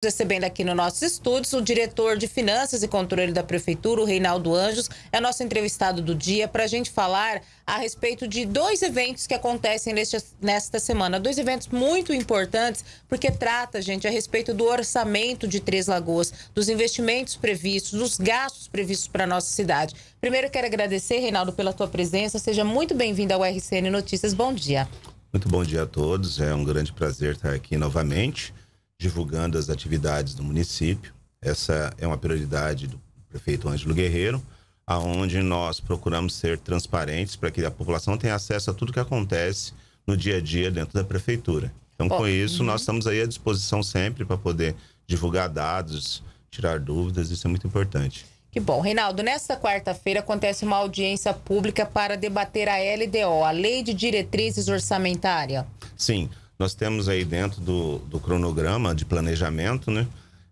Recebendo aqui nos nossos estúdios o diretor de Finanças e Controle da Prefeitura, o Reinaldo Anjos, é nosso entrevistado do dia para a gente falar a respeito de dois eventos que acontecem neste, nesta semana. Dois eventos muito importantes, porque trata, gente, a respeito do orçamento de Três Lagoas, dos investimentos previstos, dos gastos previstos para a nossa cidade. Primeiro, quero agradecer, Reinaldo, pela tua presença. Seja muito bem-vindo ao RCN Notícias. Bom dia. Muito bom dia a todos. É um grande prazer estar aqui novamente divulgando as atividades do município. Essa é uma prioridade do prefeito Ângelo Guerreiro, aonde nós procuramos ser transparentes para que a população tenha acesso a tudo que acontece no dia a dia dentro da prefeitura. Então, com isso, uhum. nós estamos aí à disposição sempre para poder divulgar dados, tirar dúvidas, isso é muito importante. Que bom. Reinaldo, nesta quarta-feira acontece uma audiência pública para debater a LDO, a Lei de Diretrizes Orçamentária. Sim. Nós temos aí dentro do, do cronograma de planejamento, né?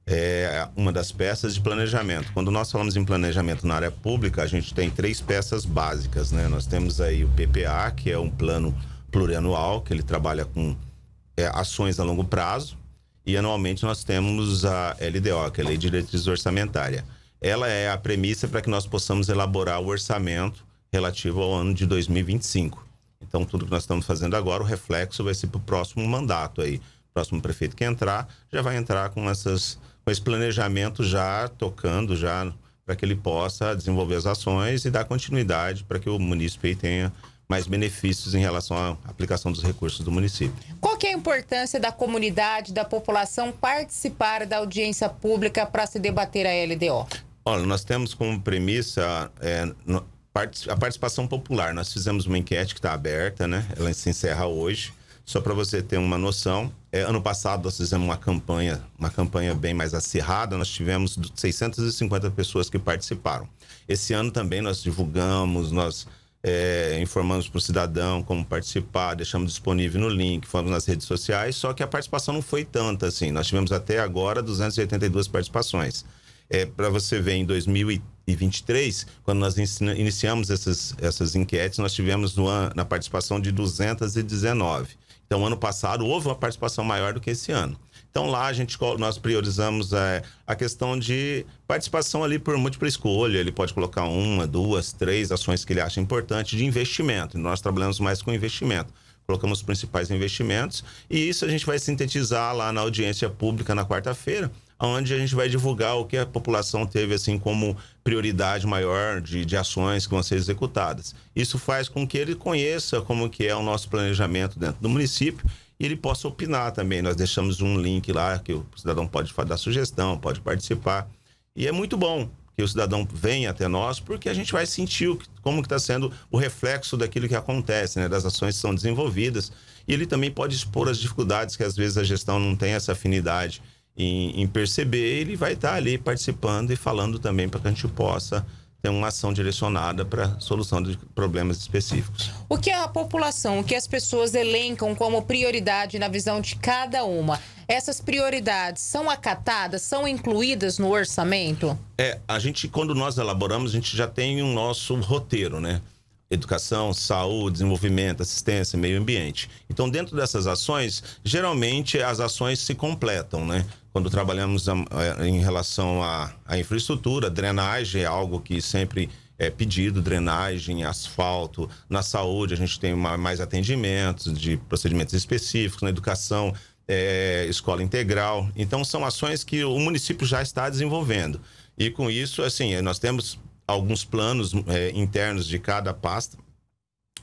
É uma das peças de planejamento. Quando nós falamos em planejamento na área pública, a gente tem três peças básicas, né? Nós temos aí o PPA, que é um plano plurianual, que ele trabalha com é, ações a longo prazo, e anualmente nós temos a LDO, que é a Lei de Diretriz Orçamentária. Ela é a premissa para que nós possamos elaborar o orçamento relativo ao ano de 2025. Então, tudo que nós estamos fazendo agora, o reflexo vai ser para o próximo mandato aí. O próximo prefeito que entrar já vai entrar com, essas, com esse planejamento já tocando, já para que ele possa desenvolver as ações e dar continuidade para que o município tenha mais benefícios em relação à aplicação dos recursos do município. Qual é a importância da comunidade, da população participar da audiência pública para se debater a LDO? Olha, nós temos como premissa é, a participação popular. Nós fizemos uma enquete que está aberta, né? Ela se encerra hoje. Só para você ter uma noção, é, ano passado nós fizemos uma campanha, uma campanha bem mais acirrada. Nós tivemos 650 pessoas que participaram. Esse ano também nós divulgamos, nós é, informamos para o cidadão como participar, deixamos disponível no link, fomos nas redes sociais. Só que a participação não foi tanta assim. Nós tivemos até agora 282 participações é, para você ver, em 2023, quando nós iniciamos essas, essas enquetes, nós tivemos uma, na participação de 219. Então, ano passado houve uma participação maior do que esse ano. Então lá a gente nós priorizamos é, a questão de participação ali por múltipla escolha. Ele pode colocar uma, duas, três ações que ele acha importante de investimento. Nós trabalhamos mais com investimento. Colocamos os principais investimentos e isso a gente vai sintetizar lá na audiência pública na quarta-feira onde a gente vai divulgar o que a população teve assim como prioridade maior de, de ações que vão ser executadas. Isso faz com que ele conheça como que é o nosso planejamento dentro do município e ele possa opinar também. Nós deixamos um link lá que o cidadão pode dar sugestão, pode participar. E é muito bom que o cidadão venha até nós, porque a gente vai sentir o, como que está sendo o reflexo daquilo que acontece, né? das ações que são desenvolvidas. E ele também pode expor as dificuldades que às vezes a gestão não tem essa afinidade em, em perceber, ele vai estar tá ali participando e falando também para que a gente possa ter uma ação direcionada para solução de problemas específicos. O que a população, o que as pessoas elencam como prioridade na visão de cada uma, essas prioridades são acatadas, são incluídas no orçamento? É, a gente, quando nós elaboramos, a gente já tem o um nosso roteiro, né? Educação, saúde, desenvolvimento, assistência, meio ambiente. Então, dentro dessas ações, geralmente as ações se completam, né? quando trabalhamos a, hum, a, eh, em relação à infraestrutura, drenagem é algo que sempre é pedido, drenagem, asfalto. Na saúde, a gente tem uma, mais atendimentos de procedimentos específicos, na educação, é, escola integral. Então, são ações que o município já está desenvolvendo. E com isso, assim, eh, nós temos alguns planos é, internos de cada pasta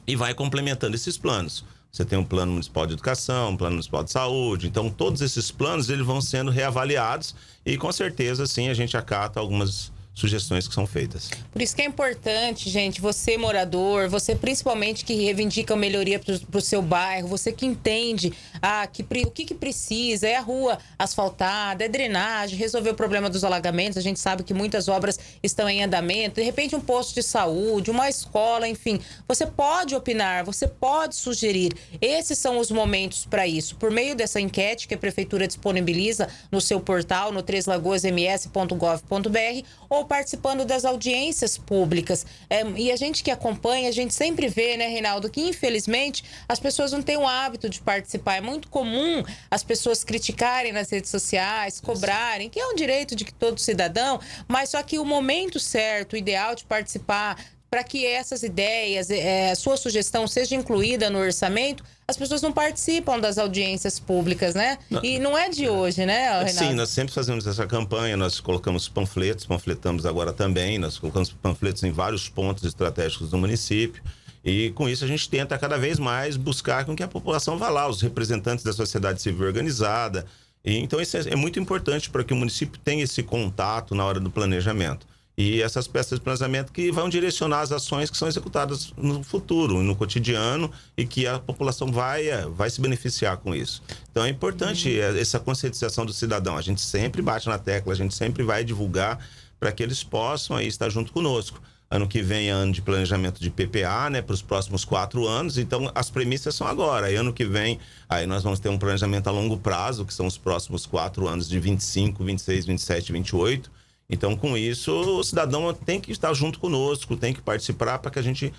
e vai complementando esses planos. Você tem um plano municipal de educação, um plano municipal de saúde. Então, todos esses planos eles vão sendo reavaliados e, com certeza, sim, a gente acata algumas sugestões que são feitas. Por isso que é importante, gente, você morador, você principalmente que reivindica melhoria para o seu bairro, você que entende ah, que, o que, que precisa, é a rua asfaltada, é drenagem, resolver o problema dos alagamentos, a gente sabe que muitas obras estão em andamento, de repente um posto de saúde, uma escola, enfim, você pode opinar, você pode sugerir. Esses são os momentos para isso. Por meio dessa enquete que a prefeitura disponibiliza no seu portal, no treslagoasms.gov.br ou participando das audiências públicas. É, e a gente que acompanha, a gente sempre vê, né, Reinaldo, que infelizmente as pessoas não têm o hábito de participar. É muito comum as pessoas criticarem nas redes sociais, cobrarem, que é um direito de todo cidadão, mas só que o momento certo, o ideal de participar para que essas ideias, é, sua sugestão seja incluída no orçamento, as pessoas não participam das audiências públicas, né? Não. E não é de é. hoje, né, é, Renato? Sim, nós sempre fazemos essa campanha, nós colocamos panfletos, panfletamos agora também, nós colocamos panfletos em vários pontos estratégicos do município. E com isso a gente tenta cada vez mais buscar com que a população vá lá, os representantes da sociedade civil organizada. E, então isso é, é muito importante para que o município tenha esse contato na hora do planejamento. E essas peças de planejamento que vão direcionar as ações que são executadas no futuro, no cotidiano, e que a população vai, eh, vai se beneficiar com isso. Então é importante uhum. Eh, essa conscientização do cidadão. A gente sempre bate na tecla, a gente sempre vai divulgar para que eles possam aí estar junto conosco. Ano que vem é ano de planejamento de PPA, né, para os próximos quatro anos. Então, as premissas são agora. E ano que vem, aí nós vamos ter um planejamento a longo prazo, que são os próximos quatro anos de 25, 26, 27, 28 então, com isso, o cidadão tem que estar junto conosco, tem que participar para que a gente,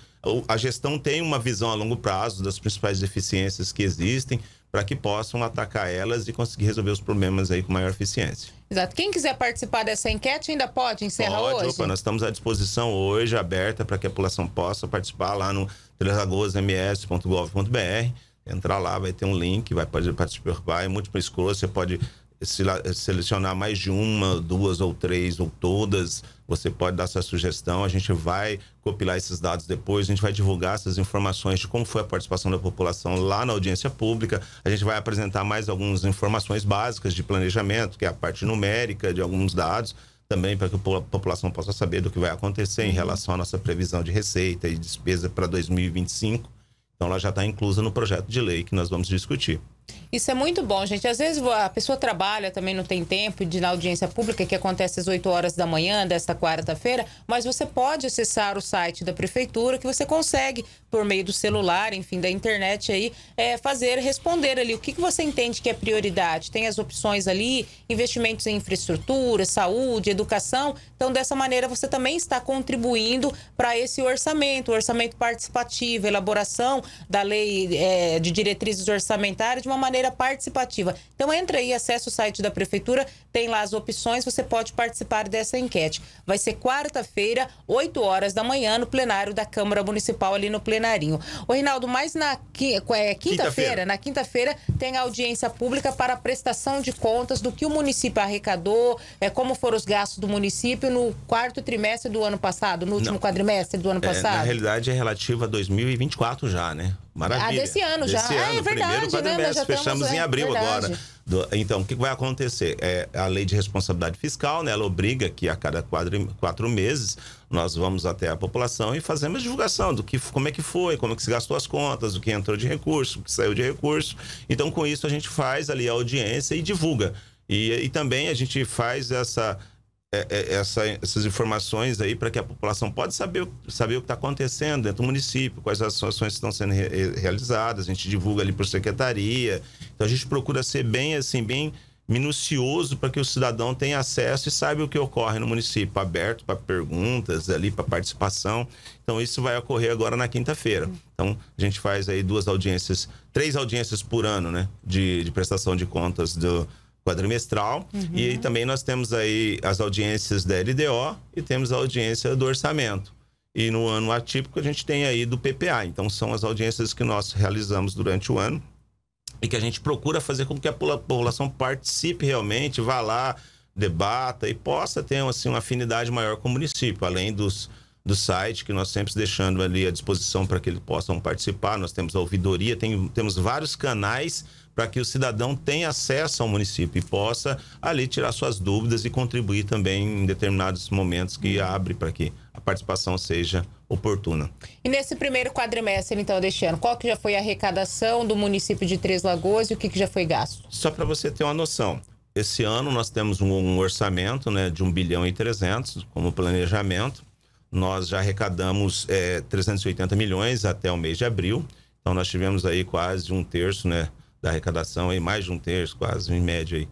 a gestão tenha uma visão a longo prazo das principais deficiências que existem, para que possam atacar elas e conseguir resolver os problemas aí com maior eficiência. Exato. Quem quiser participar dessa enquete ainda pode encerrar pode, hoje? Opa, nós estamos à disposição hoje, aberta, para que a população possa participar lá no trelagoasms.gov.br. Entrar lá, vai ter um link, vai poder participar, vai múltipla escolha, você pode selecionar mais de uma, duas ou três ou todas, você pode dar essa sugestão. A gente vai copilar esses dados depois, a gente vai divulgar essas informações de como foi a participação da população lá na audiência pública. A gente vai apresentar mais algumas informações básicas de planejamento, que é a parte numérica de alguns dados, também para que a população possa saber do que vai acontecer em uhum. relação à nossa previsão de receita e despesa para 2025. Então, ela já está inclusa no projeto de lei que nós vamos discutir. Isso é muito bom, gente. Às vezes a pessoa trabalha, também não tem tempo de ir na audiência pública, que acontece às 8 horas da manhã desta quarta-feira, mas você pode acessar o site da prefeitura, que você consegue, por meio do celular, enfim, da internet aí, é, fazer, responder ali o que, que você entende que é prioridade. Tem as opções ali, investimentos em infraestrutura, saúde, educação. Então, dessa maneira, você também está contribuindo para esse orçamento, o orçamento participativo, elaboração da lei é, de diretrizes orçamentárias de uma uma maneira participativa. Então entra aí, acessa o site da prefeitura, tem lá as opções, você pode participar dessa enquete. Vai ser quarta-feira, 8 horas da manhã, no plenário da Câmara Municipal ali no plenarinho. O Reinaldo, mas na é, quinta-feira, quinta na quinta-feira tem audiência pública para a prestação de contas do que o município arrecadou, é como foram os gastos do município no quarto trimestre do ano passado, no último Não. quadrimestre do ano passado. É, na realidade é relativa a 2024 já, né? Maravilha. Ah, desse ano já. ah, é verdade, primeiro quadrimestre. Né? Fechamos em é, abril agora. Do, então, o que vai acontecer? É, a lei de responsabilidade fiscal, né? Ela obriga que a cada quatro meses nós vamos até a população e fazemos divulgação do que, como é que foi, como é que se gastou as contas, o que entrou de recurso, o que saiu de recurso. Então, com isso, a gente faz ali a audiência e divulga. e, e também a gente faz essa é, é, essa, essas informações aí para que a população pode saber, saber o que está acontecendo dentro do município, quais as ações estão sendo re realizadas, a gente divulga ali para a secretaria. Então a gente procura ser bem assim, bem minucioso para que o cidadão tenha acesso e saiba o que ocorre no município, aberto para perguntas ali, para participação. Então isso vai ocorrer agora na quinta-feira. Hum. Então a gente faz aí duas audiências, três audiências por ano, né, de, de prestação de contas do quadrimestral. Uhum. E também nós temos aí as audiências da LDO e temos a audiência do orçamento. E no ano atípico a gente tem aí do PPA. Então são as audiências que nós realizamos durante o ano e que a gente procura fazer com que a população participe realmente, vá lá, debata e possa ter assim, uma afinidade maior com o município, além dos, do site, que nós sempre deixando ali à disposição para que eles possam participar. Nós temos a ouvidoria, tem, temos vários canais para que o cidadão tenha acesso ao município e possa ali tirar suas dúvidas e contribuir também em determinados momentos que abre para que a participação seja oportuna. E nesse primeiro quadrimestre, então, deste ano, qual que já foi a arrecadação do município de Três Lagoas e o que, que já foi gasto? Só para você ter uma noção, esse ano nós temos um, um orçamento né, de 1 bilhão e 300 como planejamento. Nós já arrecadamos é, eh, 380 milhões até o mês de abril. Então, nós tivemos aí quase um terço, né? da arrecadação, aí mais de um terço, quase, em média, aí,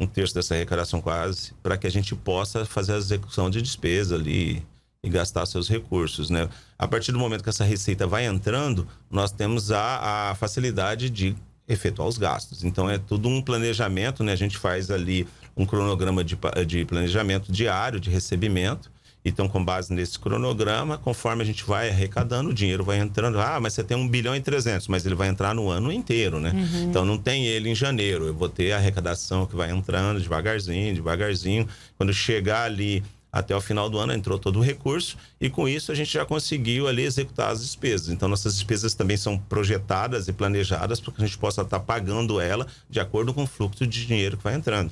um terço dessa arrecadação quase, para que a gente possa fazer a execução de despesa ali e gastar seus recursos, né? A partir do momento que essa receita vai entrando, nós temos a, a facilidade de efetuar os gastos. Então é tudo um planejamento, né? A gente faz ali um cronograma de, de planejamento diário de recebimento então, com base nesse cronograma, conforme a gente vai arrecadando, o dinheiro vai entrando. Ah, mas você tem 1 bilhão e 300, mas ele vai entrar no ano inteiro, né? Uhum. Então, não tem ele em janeiro. Eu vou ter a arrecadação que vai entrando devagarzinho, devagarzinho. Quando chegar ali até o final do ano entrou todo o recurso e com isso a gente já conseguiu ali executar as despesas. Então nossas despesas também são projetadas e planejadas para que a gente possa estar pagando ela de acordo com o fluxo de dinheiro que vai entrando.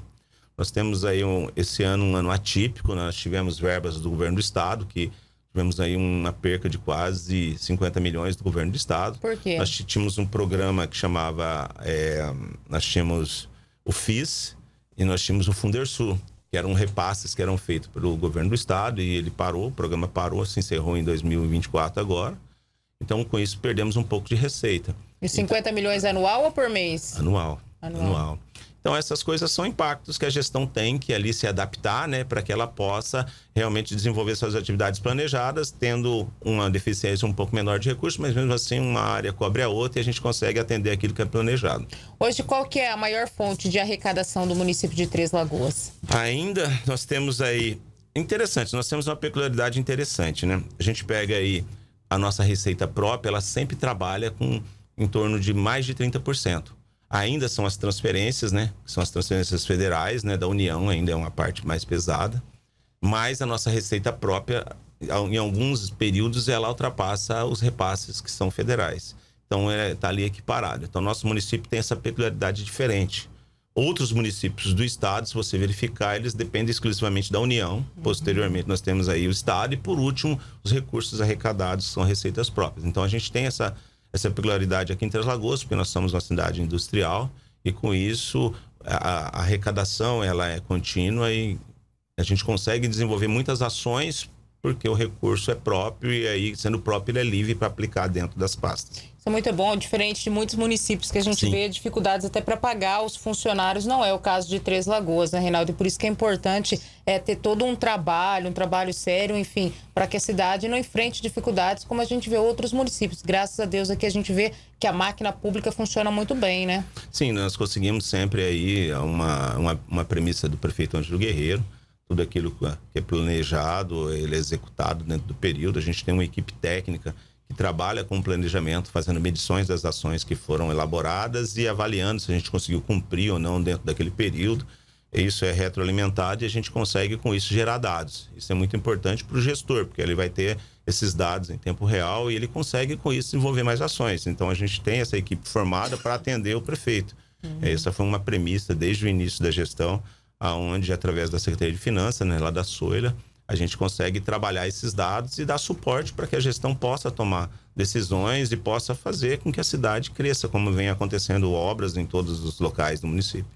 Nós temos aí um, esse ano um ano atípico, né? nós tivemos verbas do governo do estado, que tivemos aí uma perca de quase 50 milhões do governo do estado. Por quê? Nós tínhamos um programa que chamava, é, nós tínhamos o FIS e nós tínhamos o Fundersul, que eram repasses que eram feitos pelo governo do estado e ele parou, o programa parou, se encerrou em 2024 agora. Então, com isso, perdemos um pouco de receita. E 50 então, milhões anual ou por mês? Anual. Anual. anual. Então, essas coisas são impactos que a gestão tem que ali se adaptar, né, para que ela possa realmente desenvolver suas atividades planejadas, tendo uma deficiência um pouco menor de recursos, mas mesmo assim uma área cobre a outra e a gente consegue atender aquilo que é planejado. Hoje, qual que é a maior fonte de arrecadação do município de Três Lagoas? Ainda nós temos aí interessante, nós temos uma peculiaridade interessante, né? A gente pega aí a nossa receita própria, ela sempre trabalha com em torno de mais de 30% ainda são as transferências, né? São as transferências federais, né? Da União ainda é uma parte mais pesada. Mas a nossa receita própria, em alguns períodos, ela ultrapassa os repasses que são federais. Então, está é, tá ali equiparado. Então, nosso município tem essa peculiaridade diferente. Outros municípios do estado, se você verificar, eles dependem exclusivamente da União. Uhum. Posteriormente, nós temos aí o estado e, por último, os recursos arrecadados são receitas próprias. Então, a gente tem essa essa peculiaridade aqui em Três Lagoas, porque nós somos uma cidade industrial e com isso a, a arrecadação ela é contínua e a gente consegue desenvolver muitas ações porque o recurso é próprio e aí, sendo próprio, ele é livre para aplicar dentro das pastas. Isso é muito bom, diferente de muitos municípios que a gente Sim. vê dificuldades até para pagar os funcionários. Não é o caso de Três Lagoas, né, Reinaldo? E por isso que é importante é, ter todo um trabalho, um trabalho sério, enfim, para que a cidade não enfrente dificuldades como a gente vê outros municípios. Graças a Deus aqui a gente vê que a máquina pública funciona muito bem, né? Sim, nós conseguimos sempre aí uma, uma, uma premissa do prefeito Ângelo Guerreiro, tudo aquilo é, que é planejado, ele é executado dentro do período. A gente tem uma equipe técnica que trabalha com planejamento, fazendo medições das ações que foram elaboradas e avaliando se a gente conseguiu cumprir ou não dentro daquele período. Isso é retroalimentado e a gente consegue com isso gerar dados. Isso é muito importante para o gestor, porque ele vai ter esses dados em tempo real e ele consegue com isso desenvolver mais ações. Então a gente tem essa equipe formada para atender o prefeito. Uhum. Essa foi uma premissa desde o início da gestão aonde através da Secretaria de Finanças, né, lá da Soila, a gente consegue trabalhar esses dados e dar suporte para que a gestão possa tomar decisões e possa fazer com que a cidade cresça, como vem acontecendo obras em todos os locais do município.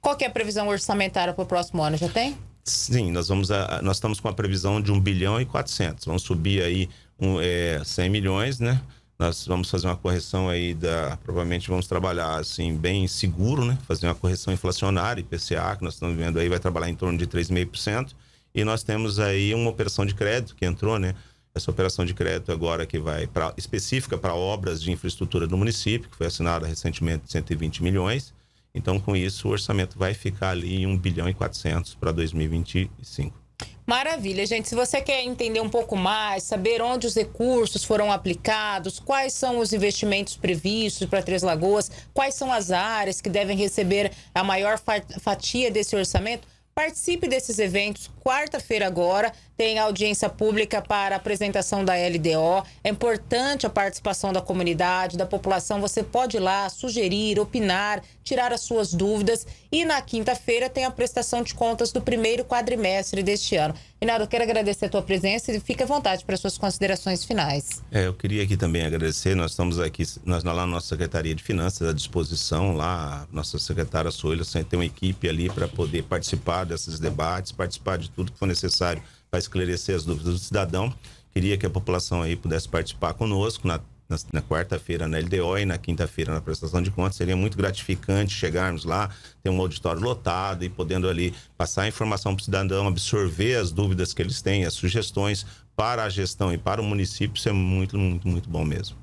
Qual é a previsão orçamentária para o próximo ano? Já tem? Sim, nós vamos a, ah, ah, nós estamos com a previsão de 1 bilhão e 400. Vamos subir aí um, é, eh, 100 milhões, né? Nós vamos fazer uma correção aí da. Provavelmente vamos trabalhar assim, bem seguro, né? Fazer uma correção inflacionária, IPCA, que nós estamos vendo aí, vai trabalhar em torno de 3,5%. E nós temos aí uma operação de crédito que entrou, né? Essa operação de crédito agora que vai para específica para obras de infraestrutura do município, que foi assinada recentemente de 120 milhões. Então, com isso, o orçamento vai ficar ali em 1 bilhão e 400 para 2025. Maravilha, gente. Se você quer entender um pouco mais, saber onde os recursos foram aplicados, quais são os investimentos previstos para Três Lagoas, quais são as áreas que devem receber a maior fatia desse orçamento, participe desses eventos quarta-feira agora, tem audiência pública para apresentação da LDO. É importante a participação da comunidade, da população. Você pode ir lá sugerir, opinar, tirar as suas dúvidas. E na quinta-feira tem a prestação de contas do primeiro quadrimestre deste ano. Renato, eu quero agradecer a tua presença e fique à vontade para as suas considerações finais. É, eu queria aqui também agradecer. Nós estamos aqui, nós lá na nossa Secretaria de Finanças, à disposição, lá, nossa secretária Soelha, tem uma equipe ali para poder participar desses debates, participar de tudo que for necessário para esclarecer as dúvidas do cidadão. Queria que a população aí pudesse participar conosco na, na, na quarta-feira na LDO e na quinta-feira na prestação de contas. Seria muito gratificante chegarmos lá, ter um auditório lotado e podendo ali passar a informação para o cidadão, absorver as dúvidas que eles têm, as sugestões para a gestão e para o município. Isso é muito, muito, muito bom mesmo.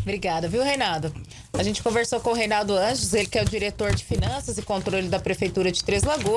Obrigada, viu, Reinaldo? A gente conversou com o Reinaldo Anjos, ele que é o diretor de finanças e controle da Prefeitura de Três Lagoas.